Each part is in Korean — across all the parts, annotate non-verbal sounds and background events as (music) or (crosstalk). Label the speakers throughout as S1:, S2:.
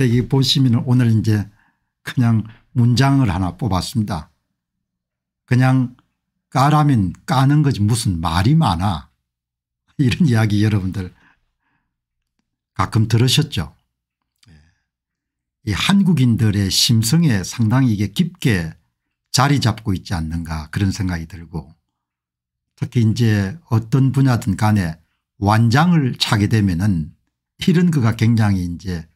S1: 여기보시면 오늘 이제 그냥 문장을 하나 뽑았습니다. 그냥 까라면 까는 거지 무슨 말이 많아 이런 이야기 여러분들 가끔 들으셨죠. 예. 이 한국인들의 심성에 상당히 이게 깊게 자리 잡고 있지 않는가 그런 생각이 들고 특히 이제 어떤 분야든 간에 완장을 차게 되면은 이런 거가 굉장히 이제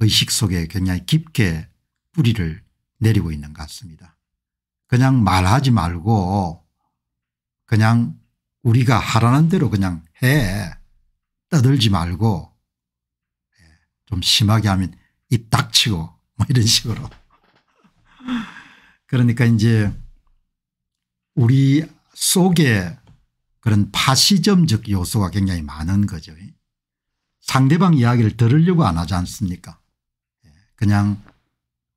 S1: 의식 속에 굉장히 깊게 뿌리를 내리고 있는 것 같습니다. 그냥 말하지 말고 그냥 우리가 하라는 대로 그냥 해 떠들지 말고 예, 좀 심하게 하면 입 닥치고 (laughs) 뭐 이런 식으로 그러니까 이제 우리 속에 그런 파시즘적 요소가 굉장히 많은 거죠. 상대방 이야기를 들으려고 안 하지 않습니까 그냥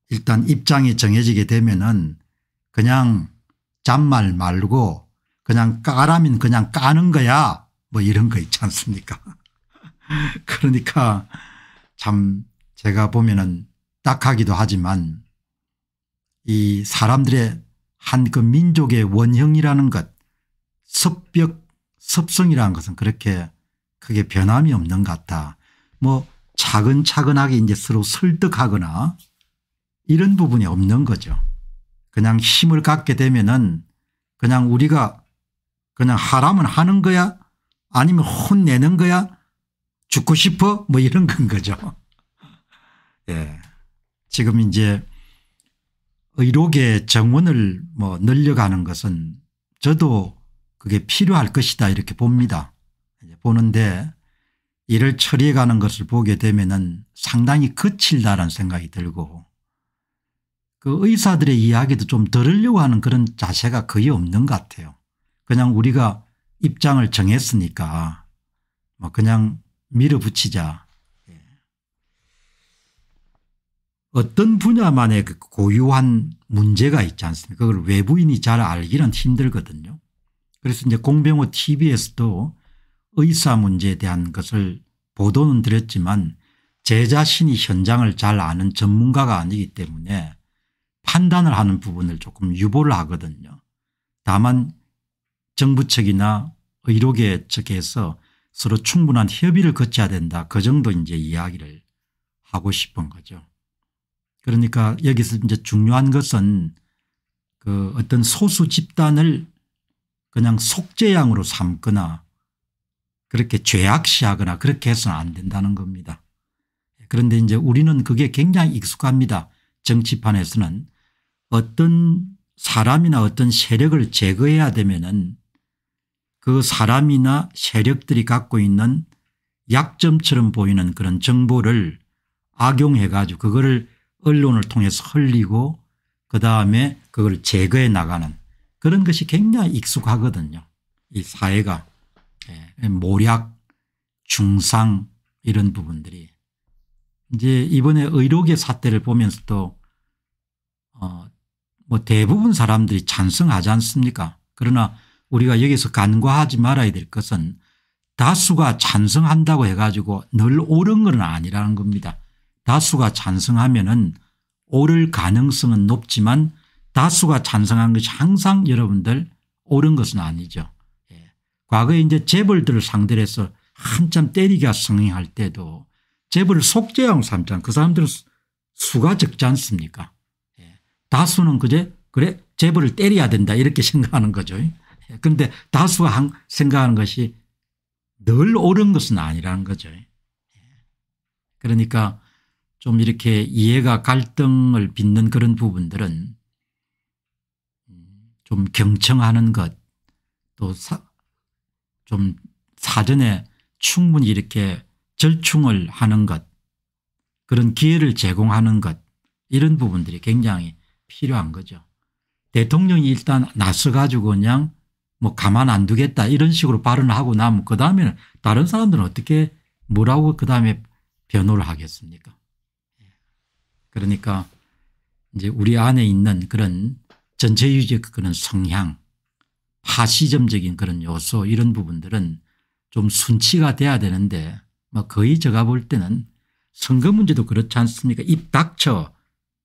S1: 일단 입장이 정해지게 되면은 그냥 잔말 말고 그냥 까라면 그냥 까는 거야 뭐 이런 거 있지 않습니까 (laughs) 그러니까 참 제가 보면은 딱하기도 하지만 이 사람들의 한 그 민족의 원형이라는 것 섭벽 섭성이라는 것은 그렇게 크게 변함이 없는 것 같다. 뭐 차근차근하게 이제 서로 설득하거나 이런 부분이 없는 거죠. 그냥 힘을 갖게 되면은 그냥 우리가 그냥 하라면 하는 거야 아니면 혼내는 거야 죽고 싶어 뭐 이런 건 거죠. (laughs) 예. 지금 이제 의료계 정원을 뭐 늘려가는 것은 저도 그게 필요할 것이다 이렇게 봅니다. 보는데 이를 처리해 가는 것을 보게 되면 상당히 거칠다라는 생각이 들고 그 의사들의 이야기도 좀 들으려고 하는 그런 자세가 거의 없는 것 같아요. 그냥 우리가 입장을 정했으니까 뭐 그냥 밀어붙이자. 예. 어떤 분야만의 그 고유한 문제가 있지 않습니까? 그걸 외부인이 잘 알기는 힘들거든요. 그래서 이제 공병호 tv에서도 의사 문제에 대한 것을 보도는 드렸지만 제 자신이 현장을 잘 아는 전문가가 아니기 때문에 판단을 하는 부분을 조금 유보를 하거든요. 다만 정부 측이나 의료계 측에서 서로 충분한 협의를 거쳐야 된다 그 정도 이제 이야기를 하고 싶은 거죠. 그러니까 여기서 이제 중요한 것은 그 어떤 소수 집단을 그냥 속죄양으로 삼거나 그렇게 죄악시하거나 그렇게 해서는 안 된다는 겁니다. 그런데 이제 우리는 그게 굉장히 익숙합니다. 정치판에서는 어떤 사람이나 어떤 세력을 제거해야 되면은 그 사람이나 세력들이 갖고 있는 약점처럼 보이는 그런 정보를 악용해 가지고 그거를 언론을 통해서 흘리고 그다음에 그걸 제거해 나가는 그런 것이 굉장히 익숙하거든요. 이 사회가 네. 모략, 중상 이런 부분들이 이제 이번에 의료계 사태를 보면서도 어뭐 대부분 사람들이 찬성하지 않습니까? 그러나 우리가 여기서 간과하지 말아야 될 것은 다수가 찬성한다고 해가지고 늘 옳은 건 아니라는 겁니다. 다수가 찬성하면은 옳을 가능성은 높지만 다수가 찬성한 것이 항상 여러분들 옳은 것은 아니죠. 과거에 이제 재벌들을 상대로 해서 한참 때리기가 성행할 때도 재벌을 속죄형 삼잖아. 그 사람들은 수가 적지 않습니까? 예. 다수는 그제 그래 재벌을 때려야 된다 이렇게 (laughs) 생각하는 거죠. 예. 그런데 다수가 생각하는 것이 늘 옳은 것은 아니라는 거죠. 예. 그러니까 좀 이렇게 이해가 갈등을 빚는 그런 부분들은 음, 좀 경청하는 것또 좀 사전에 충분히 이렇게 절충을 하는 것 그런 기회를 제공하는 것 이런 부분들이 굉장히 필요한 거죠. 대통령이 일단 나서 가지고 그냥 뭐 가만 안 두겠다 이런 식으로 발언을 하고 나면 그 다음에는 다른 사람들은 어떻게 뭐라고 그 다음에 변호를 하겠습니까 그러니까 이제 우리 안에 있는 그런 전체유적 그런 성향 파시점적인 그런 요소 이런 부분들은 좀 순치가 돼야 되는데 뭐 거의 제가 볼 때는 선거 문제도 그렇지 않습니까 입 닥쳐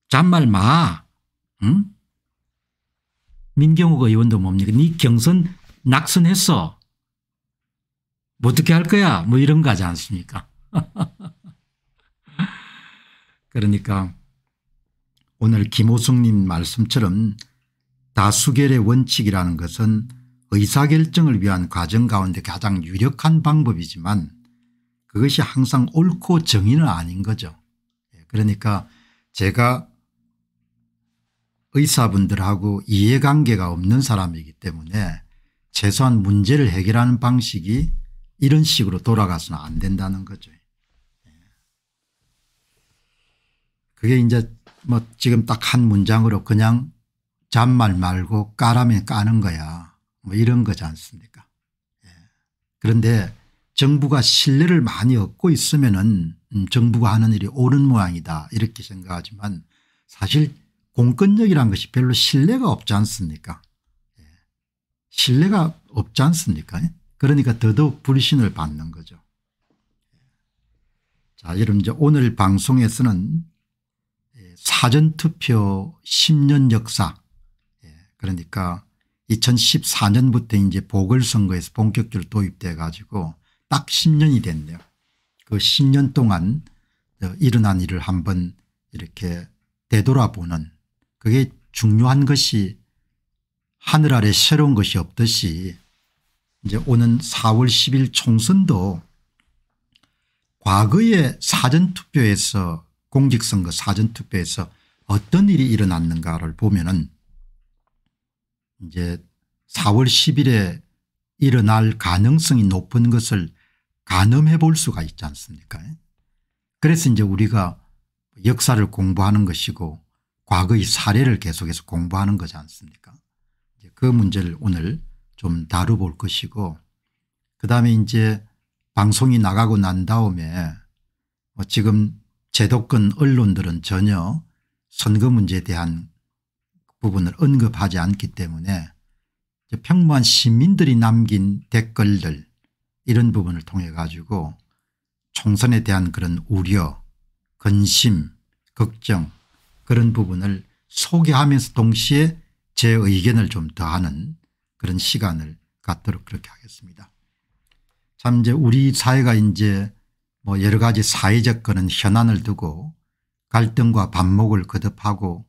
S1: 잔말 마 응? 민경욱 의원도 뭡니까 네 경선 낙선했어 뭐 어떻게 할 거야 뭐 이런 거 하지 않습니까 (laughs) 그러니까 오늘 김호숙님 말씀처럼 다수결의 원칙이라는 것은 의사결정을 위한 과정 가운데 가장 유력한 방법이지만 그것이 항상 옳고 정의는 아닌 거죠. 예, 그러니까 제가 의사분들하고 이해관계가 없는 사람이기 때문에 최소한 문제를 해결하는 방식이 이런 식으로 돌아가서는 안 된다는 거죠. 예. 그게 이제 뭐 지금 딱 한 문장으로 그냥 잔말 말고 까라면 까는 거야 뭐 이런 거지 않습니까 예. 그런데 정부가 신뢰를 많이 얻고 있으면 은 음, 정부가 하는 일이 옳은 모양이다 이렇게 생각하지만 사실 공권력이란 것이 별로 신뢰가 없지 않습니까 예. 신뢰가 없지 않습니까 예? 그러니까 더더욱 불신을 받는 거죠 예. 자 여러분 이제 오늘 방송에서는 예, 사전투표 10년 역사 그러니까 2014년부터 이제 보궐선거에서 본격적으로 도입돼 가지고 딱 10년이 됐네요. 그 10년 동안 일어난 일을 한번 이렇게 되돌아보는 그게 중요한 것이 하늘 아래 새로운 것이 없듯이 이제 오는 4월 10일 총선도 과거의 사전투표에서 공직선거 사전투표에서 어떤 일이 일어났는가를 보면은 이제 4월 10일에 일어날 가능성이 높은 것을 가늠해 볼 수가 있지 않습니까 그래서 이제 우리가 역사를 공부하는 것이고 과거의 사례를 계속해서 공부하는 거지 않습니까 그 문제를 오늘 좀 다뤄볼 것이고 그다음에 이제 방송이 나가고 난 다음에 뭐 지금 제도권 언론들은 전혀 선거 문제에 대한 부분을 언급하지 않기 때문에 평범한 시민들이 남긴 댓글들 이런 부분을 통해 가지고 총선에 대한 그런 우려 근심 걱정 그런 부분을 소개하면서 동시에 제 의견을 좀 더하는 그런 시간을 갖도록 그렇게 하겠습니다. 참 이제 우리 사회가 이제 뭐 여러 가지 사회적 그런 현안을 두고 갈등과 반목을 거듭하고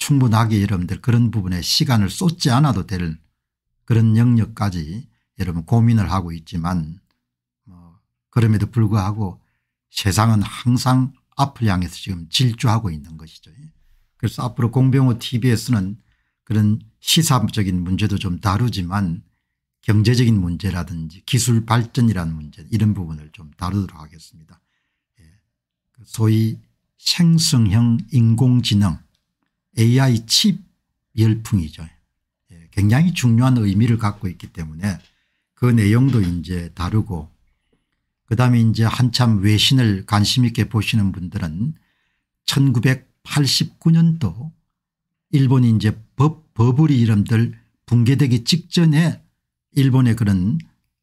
S1: 충분하게 여러분들 그런 부분에 시간을 쏟지 않아도 될 그런 영역까지 여러분 고민을 하고 있지만 뭐 그럼에도 불구하고 세상은 항상 앞을 향해서 지금 질주하고 있는 것이죠. 그래서 앞으로 공병호 tv에서는 그런 시사적인 문제도 좀 다루지만 경제적인 문제라든지 기술 발전이라는 문제 이런 부분을 좀 다루도록 하겠습니다. 예. 소위 생성형 인공지능 AI 칩 열풍이죠. 예, 굉장히 중요한 의미를 갖고 있기 때문에 그 내용도 이제 다루고 그다음에 이제 한참 외신을 관심 있게 보시는 분들은 1989년도 일본이 제 법, 버블이 이름들 붕괴되기 직전에 일본의 그런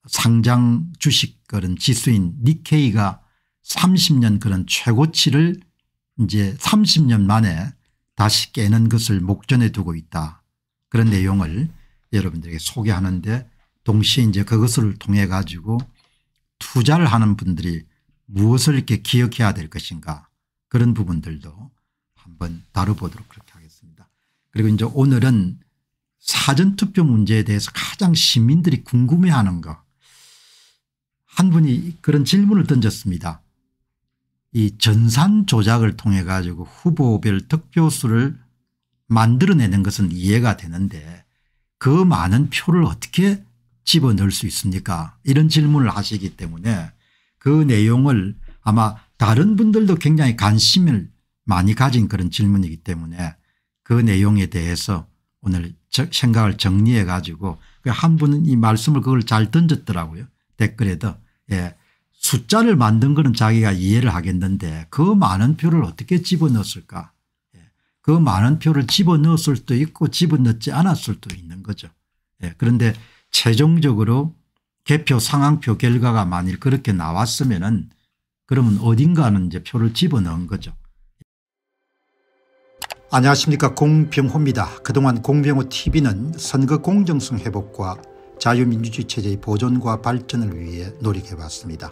S1: 상장 주식 그런 지수인 니케이가 30년 그런 최고치를 이제 30년 만에 다시 깨는 것을 목전에 두고 있다. 그런 내용을 여러분들에게 소개하는데 동시에 이제 그것을 통해 가지고 투자를 하는 분들이 무엇을 이렇게 기억해야 될 것인가 그런 부분들도 한번 다뤄보도록 그렇게 하겠습니다. 그리고 이제 오늘은 사전투표 문제에 대해서 가장 시민들이 궁금해하는 것. 한 분이 그런 질문을 던졌습니다. 이 전산 조작을 통해 가지고 후보별 득표수를 만들어내는 것은 이해가 되는데 그 많은 표를 어떻게 집어넣을 수 있습니까 이런 질문을 하시기 때문에 그 내용을 아마 다른 분들도 굉장히 관심을 많이 가진 그런 질문이기 때문에 그 내용에 대해서 오늘 생각을 정리해 가지고 그 한 분은 이 말씀을 그걸 잘 던졌더라고요 댓글에도 예. 숫자를 만든 거는 자기가 이해를 하겠는데 그 많은 표를 어떻게 집어넣었을까 예. 그 많은 표를 집어넣었을 수도 있고 집어넣지 않았을 수도 있는 거죠. 예. 그런데 최종적으로 개표 상황표 결과가 만일 그렇게 나왔으면 은 그러면 어딘가는 이제 표를 집어넣은 거죠. 안녕하십니까 공병호입니다. 그동안 공병호 tv는 선거 공정성 회복과 자유민주주의 체제의 보존과 발전을 위해 노력해봤습니다.